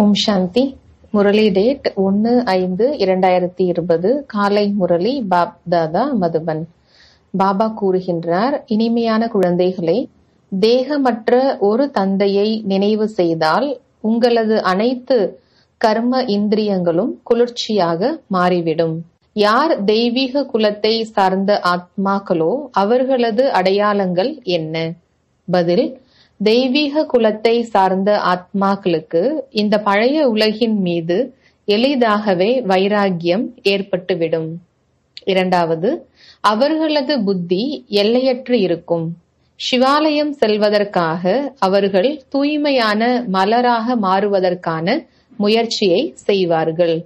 ஓம் சாந்தி Murali date ஒன்னு ஐந்து இரண்டாயிரத்தி இருபது காலை முரளி பாப் தாதா மதுபன் பாபா கூறுகின்றார் இனிமையான குழந்தைகளே தேகமற்ற ஒரு தந்தையை நினைவு செய்தால் உங்களது அனைத்து கர்ம இந்திரியங்களும் குளிர்ச்சியாக மாறிவிடும் யார் தெய்வீக குலத்தை சார்ந்த ஆத்மாக்களோ அவர்களது அடையாளங்கள் என்ன பதில் தெய்வீக குலத்தை சார்ந்த ஆத்மாக்களுக்கு இந்த பழைய உலகின் மீது எளிதாகவே வைராகியம் ஏற்பட்டுவிடும் இரண்டாவது அவர்களது புத்தி எல்லையற்று இருக்கும் சிவாலயம் செல்வதற்காக அவர்கள் தூய்மையான மலராக மாறுவதற்கான முயற்சியை செய்வார்கள்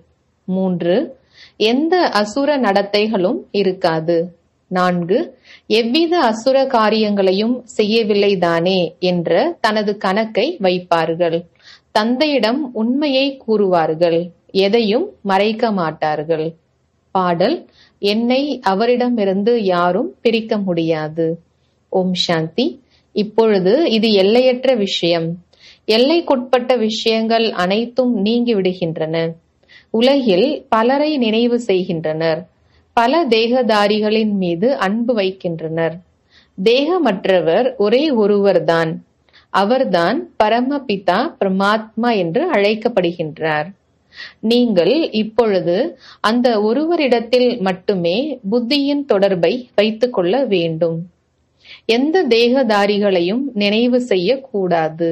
மூன்று எந்த அசுர நடத்தைகளும் இருக்காது நான்கு எவ்வித அசுர காரியங்களையும் செய்யவில்லை தானே என்ற தனது கணக்கை வைப்பார்கள் தந்தையிடம் உண்மையை கூறுவார்கள் எதையும் மறைக்க மாட்டார்கள் பாடல் என்னை அவரிடமிருந்து யாரும் பிரிக்க முடியாது ஓம் சாந்தி இப்பொழுது இது எல்லையற்ற விஷயம் எல்லைக்குட்பட்ட விஷயங்கள் அனைத்தும் நீங்கிவிடுகின்றன உலகில் பலரை நினைவு செய்கின்றனர் பல தேகதாரிகளின் மீது அன்பு வைக்கின்றனர் தேகமற்றவர் ஒரே ஒருவர்தான் அவர்தான் பரமபிதா பிரமாத்மா என்று அழைக்கப்படுகின்றார் நீங்கள் இப்பொழுது அந்த ஒருவரிடத்தில் மட்டுமே புத்தியின் தொடர்பை வைத்துக் கொள்ள வேண்டும் எந்த தேகதாரிகளையும் நினைவு செய்யக்கூடாது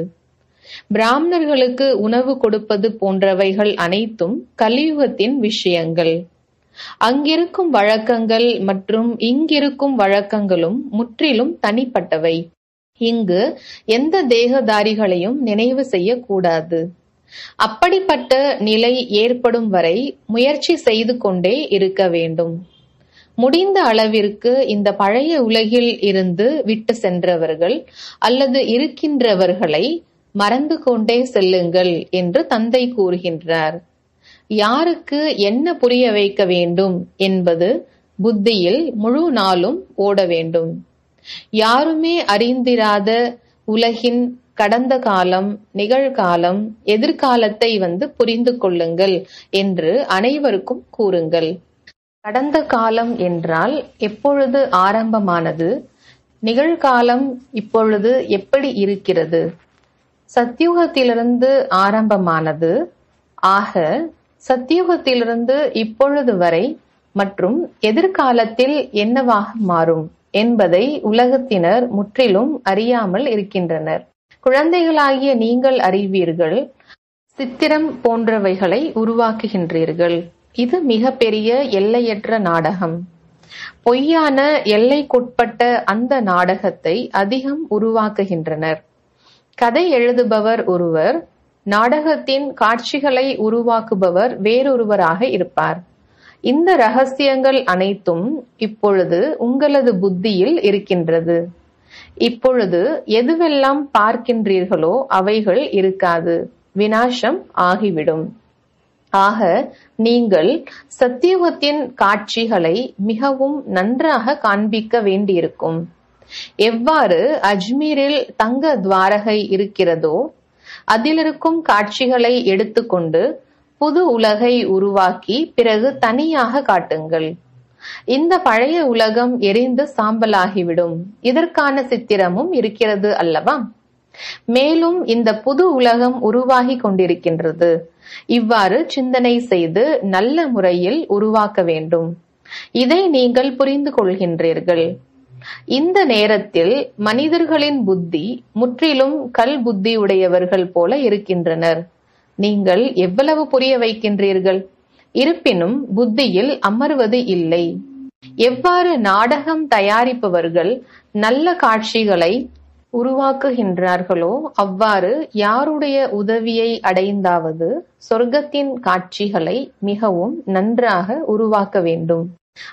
பிராமணர்களுக்கு உணவு கொடுப்பது போன்றவைகள் அனைத்தும் கலியுகத்தின் விஷயங்கள் அங்கிருக்கும் வழக்கங்கள் மற்றும் இங்கிருக்கும் வழக்கங்களும் முற்றிலும் தனிப்பட்டவை இங்கு எந்த தேகதாரிகளையும் நினைவு செய்யக்கூடாது அப்படிப்பட்ட நிலை ஏற்படும் வரை முயற்சி செய்து கொண்டே இருக்க வேண்டும் முடிந்த அளவிற்கு இந்த பழைய உலகில் இருந்து விட்டு சென்றவர்கள் அல்லது இருக்கின்றவர்களை மறந்து கொண்டே செல்லுங்கள் என்று தந்தை கூறுகின்றார் யாருக்கு என்ன புரிய வைக்க வேண்டும் என்பது புத்தியில் முழு நாளும் ஓட வேண்டும் யாருமே அறிந்திராத உலகின் கடந்த காலம் நிகழ்காலம் எதிர்காலத்தை வந்து புரிந்து கொள்ளுங்கள் என்று அனைவருக்கும் கூறுங்கள் கடந்த காலம் என்றால் எப்பொழுது ஆரம்பமானது நிகழ்காலம் இப்பொழுது எப்படி இருக்கிறது சத்தியுகத்திலிருந்து ஆரம்பமானது ஆக சத்தியுகத்திலிருந்து இப்பொழுது வரை மற்றும் எதிர்காலத்தில் என்னவாக மாறும் என்பதை உலகத்தினர் முற்றிலும் அறியாமல் இருக்கின்றனர் குழந்தைகளாகிய நீங்கள் அறிவீர்கள் சித்திரம் போன்றவைகளை உருவாக்குகின்றீர்கள் இது மிகப்பெரிய எல்லையற்ற நாடகம் பொய்யான எல்லைக்குட்பட்ட அந்த நாடகத்தை அதிகம் உருவாக்குகின்றனர் கதை எழுதுபவர் ஒருவர் நாடகத்தின் காட்சிகளை உருவாக்குபவர் வேறொருவராக இருப்பார் இந்த ரகசியங்கள் அனைத்தும் இப்பொழுது உங்களது புத்தியில் இருக்கின்றது இப்பொழுது எதுவெல்லாம் பார்க்கின்றீர்களோ அவைகள் இருக்காது வினாசம் ஆகிவிடும் ஆக நீங்கள் சத்தியுகத்தின் காட்சிகளை மிகவும் நன்றாக காண்பிக்க வேண்டியிருக்கும் எவ்வாறு அஜ்மீரில் தங்க துவாரகை இருக்கிறதோ அதிலிருக்கும் காட்சிகளை எடுத்துக்கொண்டு புது உலகை உருவாக்கி பிறகு தனியாக காட்டுங்கள் இந்த பழைய உலகம் எரிந்து சாம்பலாகிவிடும் இதற்கான சித்திரமும் இருக்கிறது அல்லவா மேலும் இந்த புது உலகம் உருவாகி கொண்டிருக்கின்றது இவ்வாறு சிந்தனை செய்து நல்ல முறையில் உருவாக்க வேண்டும் இதை நீங்கள் புரிந்து கொள்கின்றீர்கள் இந்த நேரத்தில் மனிதர்களின் புத்தி முற்றிலும் கல் புத்தியுடையவர்கள் போல இருக்கின்றனர் நீங்கள் எவ்வளவு புரிய வைக்கின்றீர்கள் இருப்பினும் புத்தியில் அமர்வது இல்லை எவ்வாறு நாடகம் தயாரிப்பவர்கள் நல்ல காட்சிகளை உருவாக்குகின்றார்களோ அவ்வாறு யாருடைய உதவியை அடைந்தாவது சொர்க்கத்தின் காட்சிகளை மிகவும் நன்றாக உருவாக்க வேண்டும்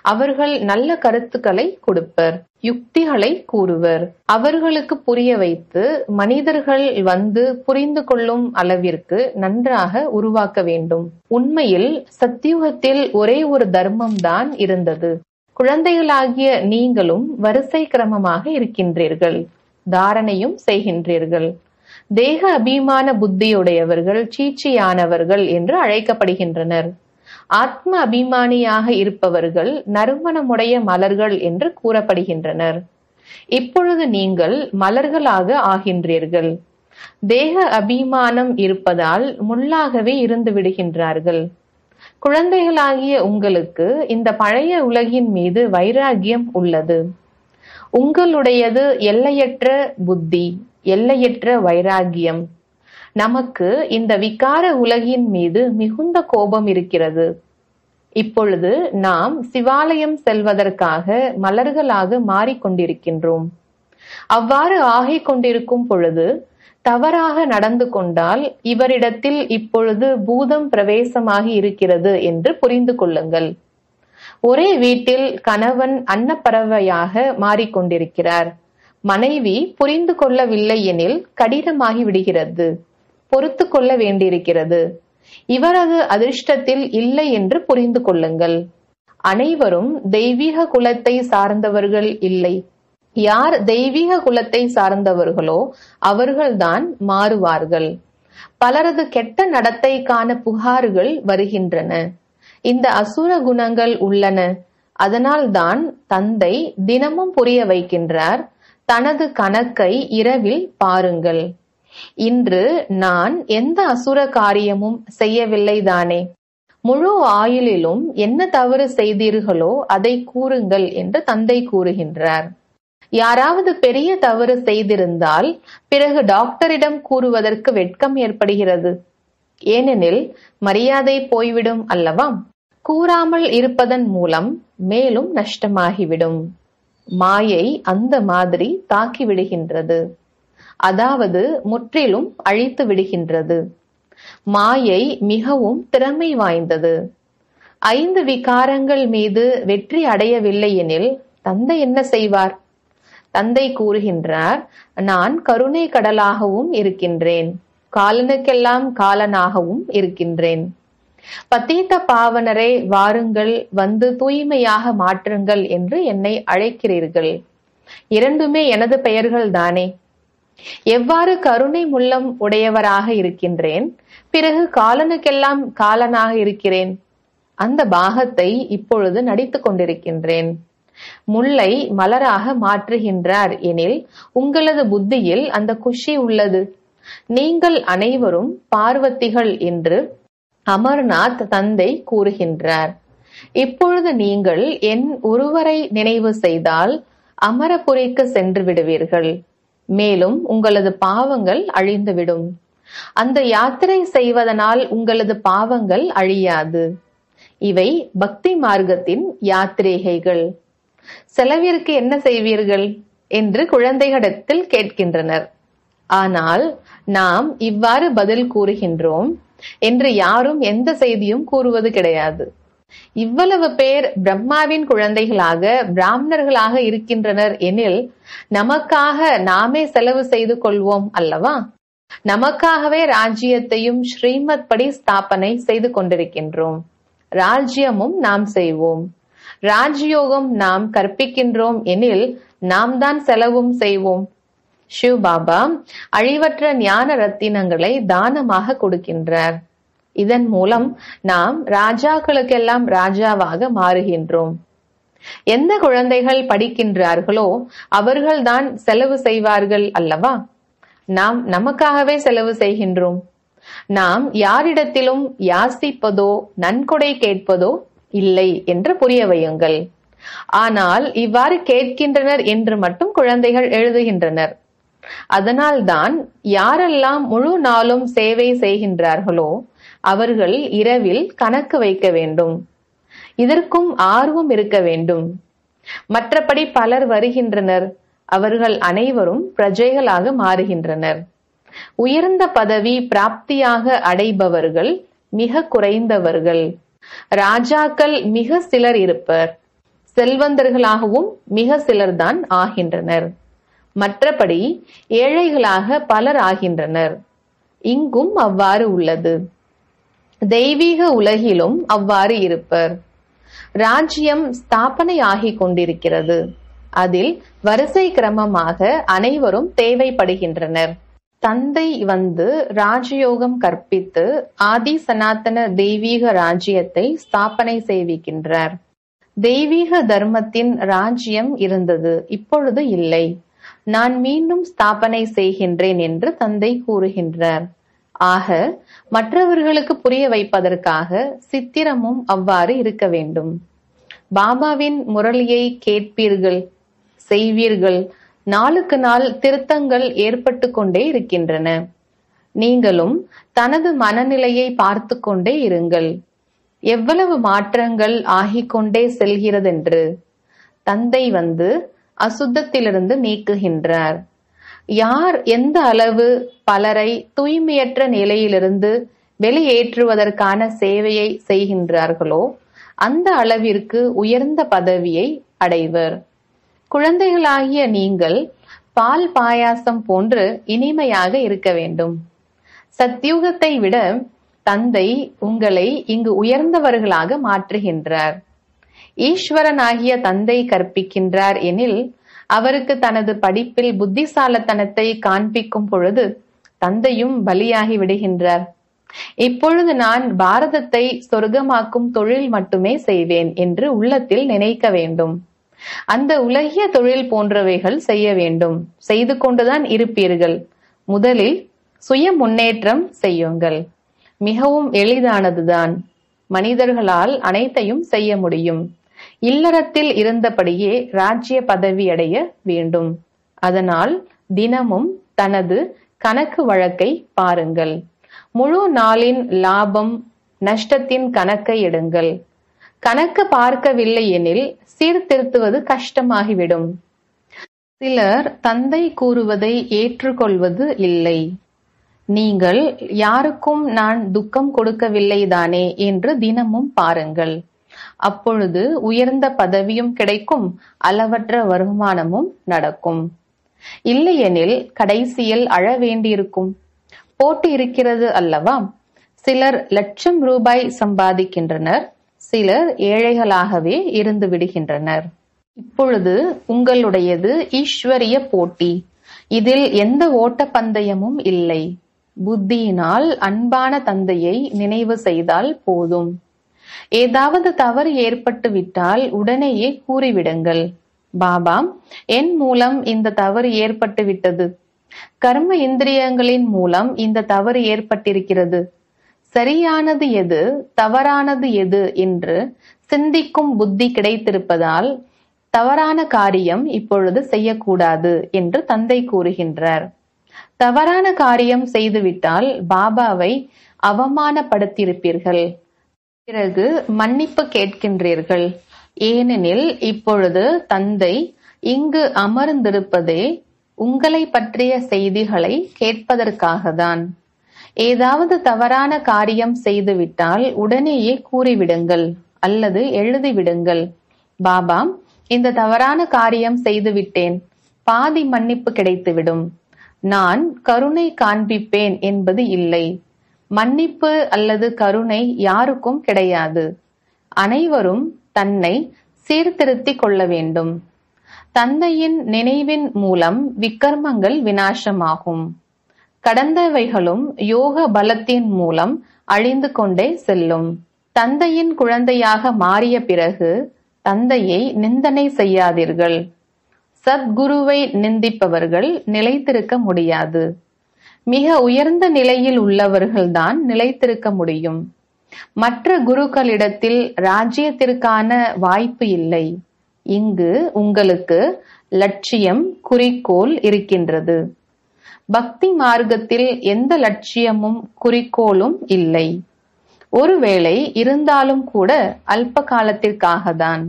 அவர்கள் நல்ல கருத்துக்களை கொடுப்பர் யுக்திகளை கூறுவர் அவர்களுக்கு புரிய வைத்து மனிதர்கள் வந்து புரிந்து கொள்ளும் அளவிற்கு நன்றாக உருவாக்க வேண்டும் உண்மையில் சத்தியுகத்தில் ஒரே ஒரு தர்மம்தான் இருந்தது குழந்தைகளாகிய நீங்களும் வரிசை கிரமமாக இருக்கின்றீர்கள் தாரணையும் செய்கின்றீர்கள் தேக அபிமான புத்தியுடையவர்கள் சீச்சியானவர்கள் என்று அழைக்கப்படுகின்றனர் ஆத்ம அபிமானியாக இருப்பவர்கள் நறுமணமுடைய மலர்கள் என்று கூறப்படுகின்றனர் இப்பொழுது நீங்கள் மலர்களாக ஆகின்றீர்கள் தேக அபிமானம் இருப்பதால் முள்ளாகவே இருந்து விடுகின்றார்கள் குழந்தைகளாகிய உங்களுக்கு இந்த பழைய உலகின் மீது வைராகியம் உள்ளது உங்களுடையது எல்லையற்ற புத்தி எல்லையற்ற வைராகியம் நமக்கு இந்த விகார உலகின் மீது மிகுந்த கோபம் இருக்கிறது இப்பொழுது நாம் சிவாலயம் செல்வதற்காக மலர்களாக மாறிக்கொண்டிருக்கின்றோம் அவ்வாறு ஆகை கொண்டிருக்கும் பொழுது தவறாக நடந்து கொண்டால் இவரிடத்தில் இப்பொழுது பூதம் பிரவேசமாகி இருக்கிறது என்று புரிந்து கொள்ளுங்கள் ஒரே வீட்டில் கணவன் அன்னப்பறவையாக மாறிக்கொண்டிருக்கிறார் மனைவி புரிந்து கொள்ளவில்லை எனில் கடினமாகி விடுகிறது பொறுத்து கொள்ள வேண்டியிருக்கிறது இவரது அதிர்ஷ்டத்தில் இல்லை என்று புரிந்து கொள்ளுங்கள் அனைவரும் தெய்வீக குலத்தை சார்ந்தவர்கள் இல்லை யார் தெய்வீக குலத்தை சார்ந்தவர்களோ அவர்கள்தான் மாறுவார்கள் பலரது கெட்ட நடத்தைக்கான புகார்கள் வருகின்றன இந்த அசுர குணங்கள் உள்ளன அதனால்தான் தந்தை தினமும் புரிய வைக்கின்றார் தனது கணக்கை இரவில் பாருங்கள் இன்று நான் எந்த அசுர காரியமும் செய்யவில்லைதானே முழு ஆயுளிலும் என்ன தவறு செய்தீர்களோ அதை கூறுங்கள் என்று தந்தை கூறுகின்றார் யாராவது பெரிய தவறு செய்திருந்தால் பிறகு டாக்டரிடம் கூறுவதற்கு வெட்கம் ஏற்படுகிறது ஏனெனில் மரியாதை போய்விடும் அல்லவா கூறாமல் இருப்பதன் மூலம் மேலும் நஷ்டமாகிவிடும் மாயை அந்த மாதிரி தாக்கி விடுகின்றது அதாவது முற்றிலும் அழித்து விடுகின்றது மாயை மிகவும் திறமை வாய்ந்தது ஐந்து விகாரங்கள் மீது வெற்றி அடையவில்லை எனில் தந்தை என்ன செய்வார் தந்தை கூறுகின்றார் நான் கருணை கடலாகவும் இருக்கின்றேன் காலனுக்கெல்லாம் காலனாகவும் இருக்கின்றேன் பத்தீத்த பாவனரை வாருங்கள் வந்து தூய்மையாக மாற்றுங்கள் என்று என்னை அழைக்கிறீர்கள் இரண்டுமே எனது பெயர்கள் தானே எவ்வாறு கருணை முள்ளம் உடையவராக இருக்கின்றேன் பிறகு காலனுக்கெல்லாம் காலனாக இருக்கிறேன் அந்த பாகத்தை இப்பொழுது நடித்து கொண்டிருக்கின்றேன் முல்லை மலராக மாற்றுகின்றார் எனில் உங்களது புத்தியில் அந்த குஷி உள்ளது நீங்கள் அனைவரும் பார்வதிகள் என்று அமர்நாத் தந்தை கூறுகின்றார் இப்பொழுது நீங்கள் என் ஒருவரை நினைவு செய்தால் அமரபுரிக்கு சென்று விடுவீர்கள் மேலும் உங்களது பாவங்கள் அழிந்துவிடும் அந்த யாத்திரை செய்வதனால் உங்களது பாவங்கள் அழியாது இவை பக்தி மார்க்கத்தின் யாத்திரேகைகள் செலவிற்கு என்ன செய்வீர்கள் என்று குழந்தைகளிடத்தில் கேட்கின்றனர் ஆனால் நாம் இவ்வாறு பதில் கூறுகின்றோம் என்று யாரும் எந்த செய்தியும் கூறுவது கிடையாது இவ்வளவு பேர் பிரம்மாவின் குழந்தைகளாக பிராமணர்களாக இருக்கின்றனர் எனில் நமக்காக நாமே செலவு செய்து கொள்வோம் அல்லவா நமக்காகவே ராஜ்யத்தையும் ஸ்ரீமத் படி ஸ்தாபனை செய்து கொண்டிருக்கின்றோம் ராஜ்யமும் நாம் செய்வோம் ராஜ்யோகம் நாம் கற்பிக்கின்றோம் எனில் நாம் தான் செலவும் செய்வோம் சிவ் பாபா அழிவற்ற ஞான ரத்தினங்களை தானமாக கொடுக்கின்றார் இதன் மூலம் நாம் ராஜாக்களுக்கெல்லாம் ராஜாவாக மாறுகின்றோம் எந்த குழந்தைகள் படிக்கின்றார்களோ அவர்கள்தான் செலவு செய்வார்கள் அல்லவா நாம் நமக்காகவே செலவு செய்கின்றோம் நாம் யாரிடத்திலும் யாசிப்பதோ நன்கொடை கேட்பதோ இல்லை என்று புரிய வையுங்கள் ஆனால் இவ்வாறு கேட்கின்றனர் என்று மட்டும் குழந்தைகள் எழுதுகின்றனர் அதனால்தான் யாரெல்லாம் முழு நாளும் சேவை செய்கின்றார்களோ அவர்கள் இரவில் கணக்கு வைக்க வேண்டும் இதற்கும் ஆர்வம் இருக்க வேண்டும் மற்றபடி பலர் வருகின்றனர் அவர்கள் அனைவரும் பிரஜைகளாக மாறுகின்றனர் உயர்ந்த பதவி பிராப்தியாக அடைபவர்கள் மிக குறைந்தவர்கள் ராஜாக்கள் மிக சிலர் இருப்பர் செல்வந்தர்களாகவும் மிக சிலர்தான் ஆகின்றனர் மற்றபடி ஏழைகளாக பலர் ஆகின்றனர் இங்கும் அவ்வாறு உள்ளது தெய்வீக உலகிலும் அவ்வாறு இருப்பர் ராஜ்யம் ஆகி கொண்டிருக்கிறது அதில் வரிசை கிரமமாக அனைவரும் தேவைப்படுகின்றனர் தந்தை வந்து ராஜயோகம் கற்பித்து ஆதி சனாதன தெய்வீக ராஜ்யத்தை ஸ்தாபனை செய்விக்கின்றார் தெய்வீக தர்மத்தின் ராஜ்யம் இருந்தது இப்பொழுது இல்லை நான் மீண்டும் ஸ்தாபனை செய்கின்றேன் என்று தந்தை கூறுகின்றார் ஆக மற்றவர்களுக்கு புரிய வைப்பதற்காக சித்திரமும் அவ்வாறு இருக்க வேண்டும் பாபாவின் முரளியை கேட்பீர்கள் செய்வீர்கள் நாளுக்கு நாள் திருத்தங்கள் ஏற்பட்டு கொண்டே இருக்கின்றன நீங்களும் தனது மனநிலையை பார்த்து கொண்டே இருங்கள் எவ்வளவு மாற்றங்கள் ஆகிக்கொண்டே செல்கிறதென்று தந்தை வந்து அசுத்தத்திலிருந்து நீக்குகின்றார் யார் எந்த அளவு பலரை தூய்மையற்ற நிலையிலிருந்து வெளியேற்றுவதற்கான சேவையை செய்கின்றார்களோ அந்த அளவிற்கு உயர்ந்த பதவியை அடைவர் குழந்தைகளாகிய நீங்கள் பால் பாயாசம் போன்று இனிமையாக இருக்க வேண்டும் சத்தியுகத்தை விட தந்தை உங்களை இங்கு உயர்ந்தவர்களாக மாற்றுகின்றார் ஈஸ்வரனாகிய தந்தை கற்பிக்கின்றார் எனில் அவருக்கு தனது படிப்பில் புத்திசாலத்தனத்தை காண்பிக்கும் பொழுது தந்தையும் பலியாகி விடுகின்றார் இப்பொழுது நான் பாரதத்தை சொர்க்கமாக்கும் தொழில் மட்டுமே செய்வேன் என்று உள்ளத்தில் நினைக்க வேண்டும் அந்த உலகிய தொழில் போன்றவைகள் செய்ய வேண்டும் செய்து கொண்டுதான் இருப்பீர்கள் முதலில் சுய முன்னேற்றம் செய்யுங்கள் மிகவும் எளிதானதுதான் மனிதர்களால் அனைத்தையும் செய்ய முடியும் இல்லறத்தில் இருந்தபடியே ராஜ்ய பதவி அடைய வேண்டும் அதனால் தினமும் தனது கணக்கு வழக்கை பாருங்கள் முழு நாளின் லாபம் நஷ்டத்தின் கணக்கை எடுங்கள் கணக்கு பார்க்கவில்லை எனில் சீர்திருத்துவது கஷ்டமாகிவிடும் சிலர் தந்தை கூறுவதை ஏற்றுக்கொள்வது இல்லை நீங்கள் யாருக்கும் நான் துக்கம் கொடுக்கவில்லை தானே என்று தினமும் பாருங்கள் அப்பொழுது உயர்ந்த பதவியும் கிடைக்கும் அளவற்ற வருமானமும் நடக்கும் இல்லையெனில் கடைசியில் அழ வேண்டியிருக்கும் போட்டி இருக்கிறது அல்லவா சிலர் லட்சம் ரூபாய் சம்பாதிக்கின்றனர் சிலர் ஏழைகளாகவே இருந்து விடுகின்றனர் இப்பொழுது உங்களுடையது ஈஸ்வரிய போட்டி இதில் எந்த ஓட்டப்பந்தயமும் இல்லை புத்தியினால் அன்பான தந்தையை நினைவு செய்தால் போதும் ஏதாவது தவறு ஏற்பட்டு விட்டால் உடனேயே கூறிவிடுங்கள் பாபா என் மூலம் இந்த தவறு ஏற்பட்டு விட்டது கர்ம இந்திரியங்களின் மூலம் இந்த தவறு ஏற்பட்டிருக்கிறது சரியானது எது தவறானது எது என்று சிந்திக்கும் புத்தி கிடைத்திருப்பதால் தவறான காரியம் இப்பொழுது செய்யக்கூடாது என்று தந்தை கூறுகின்றார் தவறான காரியம் செய்துவிட்டால் பாபாவை அவமானப்படுத்தியிருப்பீர்கள் பிறகு மன்னிப்பு கேட்கின்றீர்கள் ஏனெனில் இப்பொழுது தந்தை இங்கு அமர்ந்திருப்பதே உங்களை பற்றிய செய்திகளை கேட்பதற்காகத்தான் ஏதாவது தவறான காரியம் செய்துவிட்டால் உடனேயே கூறிவிடுங்கள் அல்லது எழுதிவிடுங்கள் பாபா இந்த தவறான காரியம் செய்துவிட்டேன் பாதி மன்னிப்பு கிடைத்துவிடும் நான் கருணை காண்பிப்பேன் என்பது இல்லை மன்னிப்பு அல்லது கருணை யாருக்கும் கிடையாது அனைவரும் தன்னை சீர்திருத்திக் கொள்ள வேண்டும் தந்தையின் நினைவின் மூலம் விக்கர்மங்கள் வினாசமாகும் கடந்தவைகளும் யோக பலத்தின் மூலம் அழிந்து கொண்டே செல்லும் தந்தையின் குழந்தையாக மாறிய பிறகு தந்தையை நிந்தனை செய்யாதீர்கள் சத்குருவை நிந்திப்பவர்கள் நிலைத்திருக்க முடியாது மிக உயர்ந்த நிலையில் உள்ளவர்கள்தான் நிலைத்திருக்க முடியும் மற்ற குருக்களிடத்தில் ராஜ்யத்திற்கான வாய்ப்பு இல்லை இங்கு உங்களுக்கு லட்சியம் குறிக்கோள் இருக்கின்றது பக்தி மார்க்கத்தில் எந்த லட்சியமும் குறிக்கோளும் இல்லை ஒருவேளை இருந்தாலும் கூட அல்ப காலத்திற்காக தான்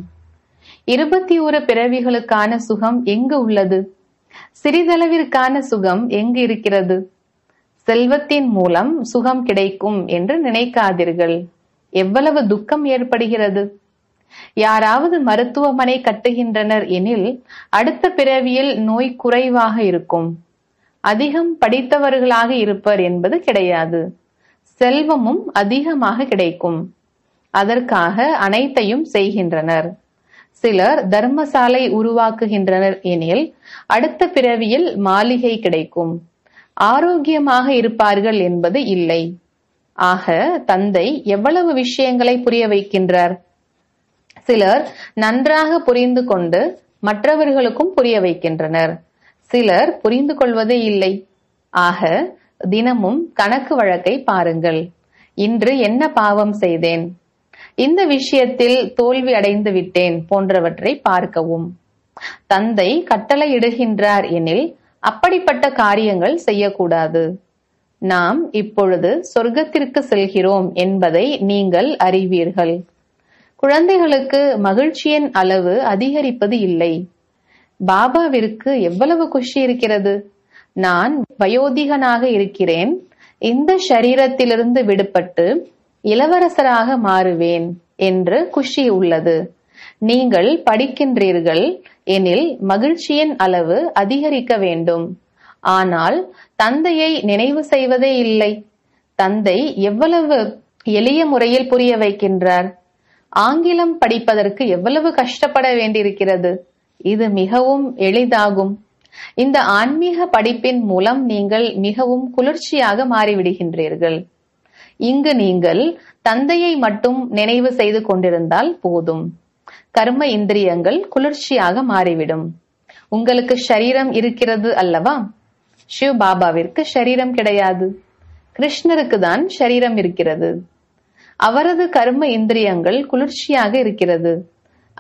இருபத்தி ஒரு பிறவிகளுக்கான சுகம் எங்கு உள்ளது சிறிதளவிற்கான சுகம் எங்கு இருக்கிறது செல்வத்தின் மூலம் சுகம் கிடைக்கும் என்று நினைக்காதீர்கள் எவ்வளவு துக்கம் ஏற்படுகிறது யாராவது மருத்துவமனை கட்டுகின்றனர் எனில் அடுத்த பிறவியில் நோய் குறைவாக இருக்கும் அதிகம் படித்தவர்களாக இருப்பர் என்பது கிடையாது செல்வமும் அதிகமாக கிடைக்கும் அதற்காக அனைத்தையும் செய்கின்றனர் சிலர் தர்மசாலை உருவாக்குகின்றனர் எனில் அடுத்த பிறவியில் மாளிகை கிடைக்கும் ஆரோக்கியமாக இருப்பார்கள் என்பது இல்லை ஆக தந்தை எவ்வளவு விஷயங்களை புரிய வைக்கின்றார் சிலர் நன்றாக புரிந்து கொண்டு மற்றவர்களுக்கும் புரிய வைக்கின்றனர் சிலர் புரிந்து கொள்வதே இல்லை ஆக தினமும் கணக்கு வழக்கை பாருங்கள் இன்று என்ன பாவம் செய்தேன் இந்த விஷயத்தில் தோல்வி அடைந்து விட்டேன் போன்றவற்றை பார்க்கவும் தந்தை கட்டளையிடுகின்றார் எனில் அப்படிப்பட்ட காரியங்கள் செய்யக்கூடாது நாம் இப்பொழுது சொர்க்கத்திற்கு செல்கிறோம் என்பதை நீங்கள் அறிவீர்கள் குழந்தைகளுக்கு மகிழ்ச்சியின் அளவு அதிகரிப்பது இல்லை பாபாவிற்கு எவ்வளவு குஷி இருக்கிறது நான் வயோதிகனாக இருக்கிறேன் இந்த ஷரீரத்திலிருந்து விடுபட்டு இளவரசராக மாறுவேன் என்று குஷி உள்ளது நீங்கள் படிக்கின்றீர்கள் எனில் மகிழ்ச்சியின் அளவு அதிகரிக்க வேண்டும் ஆனால் தந்தையை நினைவு செய்வதே இல்லை தந்தை எவ்வளவு எளிய முறையில் புரிய வைக்கின்றார் ஆங்கிலம் படிப்பதற்கு எவ்வளவு கஷ்டப்பட வேண்டியிருக்கிறது இது மிகவும் எளிதாகும் இந்த ஆன்மீக படிப்பின் மூலம் நீங்கள் மிகவும் குளிர்ச்சியாக மாறிவிடுகின்றீர்கள் இங்கு நீங்கள் தந்தையை மட்டும் நினைவு செய்து கொண்டிருந்தால் போதும் கர்ம இந்திரியங்கள் குளிர்ச்சியாக மாறிவிடும் உங்களுக்கு ஷரீரம் இருக்கிறது அல்லவா சிவ பாபாவிற்கு ஷரீரம் கிடையாது கிருஷ்ணருக்கு தான் ஷரீரம் இருக்கிறது அவரது கர்ம இந்திரியங்கள் குளிர்ச்சியாக இருக்கிறது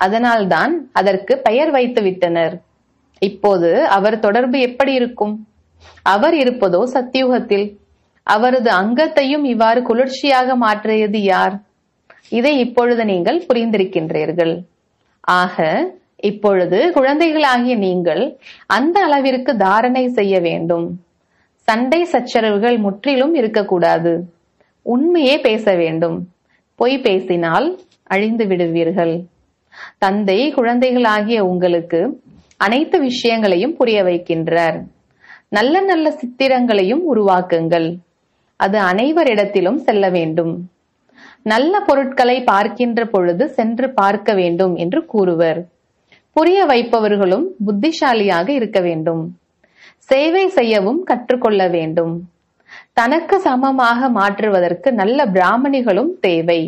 அதனால்தான் அதற்கு பெயர் வைத்து விட்டனர் இப்போது அவர் தொடர்பு எப்படி இருக்கும் அவர் இருப்பதோ சத்தியுகத்தில் அவரது அங்கத்தையும் இவ்வாறு குளிர்ச்சியாக மாற்றியது யார் இதை இப்பொழுது நீங்கள் புரிந்திருக்கின்றீர்கள் ஆக இப்பொழுது குழந்தைகளாகிய நீங்கள் அந்த அளவிற்கு தாரணை செய்ய வேண்டும் சண்டை சச்சரவுகள் முற்றிலும் இருக்கக்கூடாது உண்மையே பேச வேண்டும் பொய் பேசினால் அழிந்து விடுவீர்கள் தந்தை குழந்தைகளாகிய உங்களுக்கு அனைத்து விஷயங்களையும் புரிய வைக்கின்றார் நல்ல நல்ல சித்திரங்களையும் உருவாக்குங்கள் அது அனைவரிடத்திலும் செல்ல வேண்டும் நல்ல பொருட்களை பார்க்கின்ற பொழுது சென்று பார்க்க வேண்டும் என்று கூறுவர் புரிய வைப்பவர்களும் புத்திசாலியாக இருக்க வேண்டும் சேவை செய்யவும் கற்றுக்கொள்ள வேண்டும் தனக்கு சமமாக மாற்றுவதற்கு நல்ல பிராமணிகளும் தேவை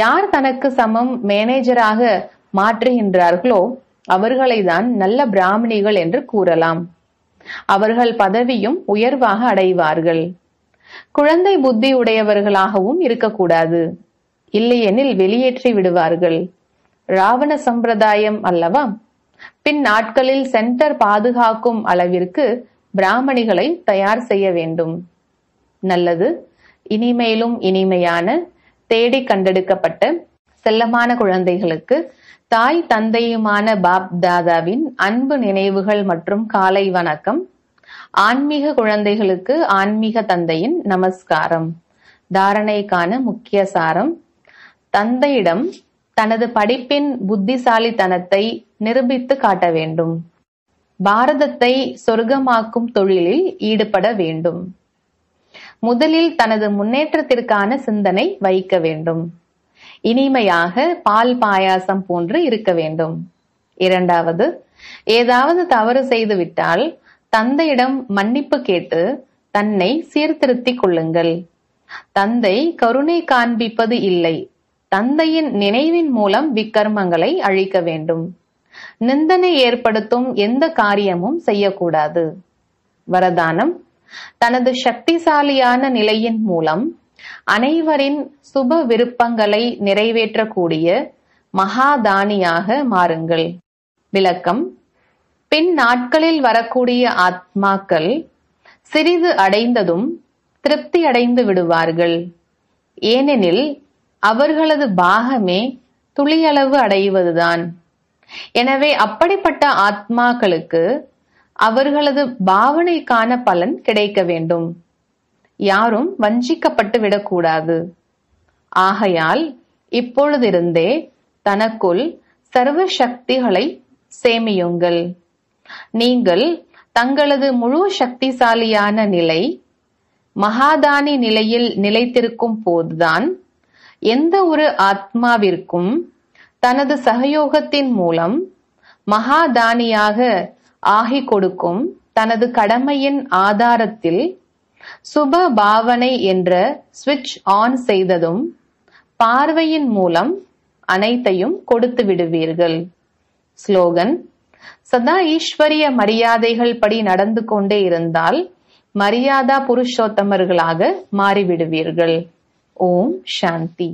யார் தனக்கு சமம் மேனேஜராக மாற்றுகின்றார்களோ அவர்களை தான் நல்ல பிராமணிகள் என்று கூறலாம் அவர்கள் பதவியும் உயர்வாக அடைவார்கள் குழந்தை புத்தி உடையவர்களாகவும் இருக்கக்கூடாது இல்லையெனில் வெளியேற்றி விடுவார்கள் ராவண சம்பிரதாயம் அல்லவா பின் நாட்களில் சென்டர் பாதுகாக்கும் அளவிற்கு பிராமணிகளை தயார் செய்ய வேண்டும் நல்லது இனிமேலும் இனிமையான தேடி கண்டெடுக்கப்பட்ட செல்லமான குழந்தைகளுக்கு தாய் தந்தையுமான பாப் தாதாவின் அன்பு நினைவுகள் மற்றும் காலை வணக்கம் ஆன்மீக குழந்தைகளுக்கு ஆன்மீக தந்தையின் நமஸ்காரம் தாரணைக்கான முக்கிய சாரம் தந்தையிடம் தனது படிப்பின் புத்திசாலித்தனத்தை நிரூபித்து காட்ட வேண்டும் பாரதத்தை சொர்க்கமாக்கும் தொழிலில் ஈடுபட வேண்டும் முதலில் தனது முன்னேற்றத்திற்கான சிந்தனை வைக்க வேண்டும் இனிமையாக பால் பாயாசம் போன்று இருக்க வேண்டும் இரண்டாவது ஏதாவது தவறு செய்துவிட்டால் தந்தையிடம் மன்னிப்பு கேட்டு தன்னை சீர்திருத்திக் கொள்ளுங்கள் தந்தை கருணை காண்பிப்பது இல்லை தந்தையின் நினைவின் மூலம் விக்கர்மங்களை அழிக்க வேண்டும் நிந்தனை ஏற்படுத்தும் எந்த காரியமும் செய்யக்கூடாது வரதானம் தனது சக்திசாலியான நிலையின் மூலம் அனைவரின் சுப விருப்பங்களை நிறைவேற்றக்கூடிய மகாதானியாக மாறுங்கள் விளக்கம் பின் நாட்களில் வரக்கூடிய ஆத்மாக்கள் சிறிது அடைந்ததும் திருப்தி அடைந்து விடுவார்கள் ஏனெனில் அவர்களது பாகமே துளியளவு அடைவதுதான் எனவே அப்படிப்பட்ட ஆத்மாக்களுக்கு அவர்களது பாவனைக்கான பலன் கிடைக்க வேண்டும் யாரும் வஞ்சிக்கப்பட்டு விடக்கூடாது ஆகையால் இப்பொழுதிருந்தே தனக்குள் சர்வ சக்திகளை சேமியுங்கள் நீங்கள் தங்களது முழு சக்திசாலியான நிலை மகாதானி நிலையில் நிலைத்திருக்கும் போதுதான் எந்த ஒரு ஆத்மாவிற்கும் தனது சகயோகத்தின் மூலம் மகாதானியாக ஆகி கொடுக்கும் தனது கடமையின் ஆதாரத்தில் சுப பாவனை என்ற சுவிட்ச் ஆன் செய்ததும் பார்வையின் மூலம் அனைத்தையும் கொடுத்து விடுவீர்கள் ஸ்லோகன் சதா ஈஸ்வரிய மரியாதைகள் படி நடந்து கொண்டே இருந்தால் மரியாதா புருஷோத்தமர்களாக மாறிவிடுவீர்கள் ஓம் சாந்தி